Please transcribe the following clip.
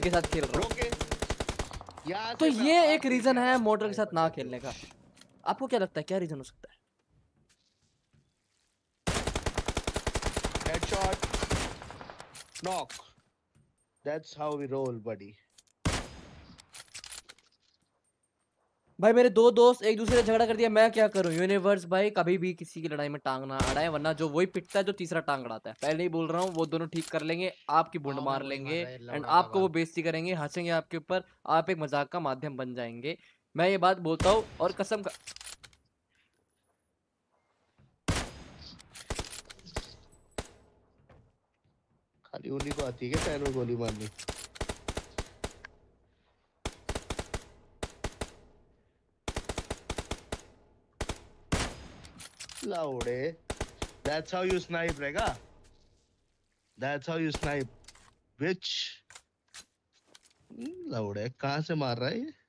के साथ खेल रहा हूँ तो, तो ये एक रीजन है मोटर के साथ ना खेलने का आपको क्या लगता है क्या रीजन हो सकता है headshot knock that's how we roll buddy भाई मेरे दो दोस्त एक दूसरे से झगड़ा कर दिया मैं क्या करूं यूनिवर्स भाई कभी भी किसी की लड़ाई में टांग ना अड़ाए वरना जो वही पिटता है जो तीसरा टांग अड़ाता है पहले ही बोल रहा हूं वो दोनों ठीक कर लेंगे आपकी बुंड हाँ, मार लेंगे एंड आपको वो बेइज्जती करेंगे हंसेंगे आपके ऊपर आप एक मजाक का माध्यम बन जाएंगे मैं ये बात बोलता हूँ और कसम का खाली उन्हीं को आती है पैरों गोली मारनी लाउडे दैट्स हाउ यू स्नाइप रहेगा that's how you snipe which लाउडे कहां से मार रहा है ये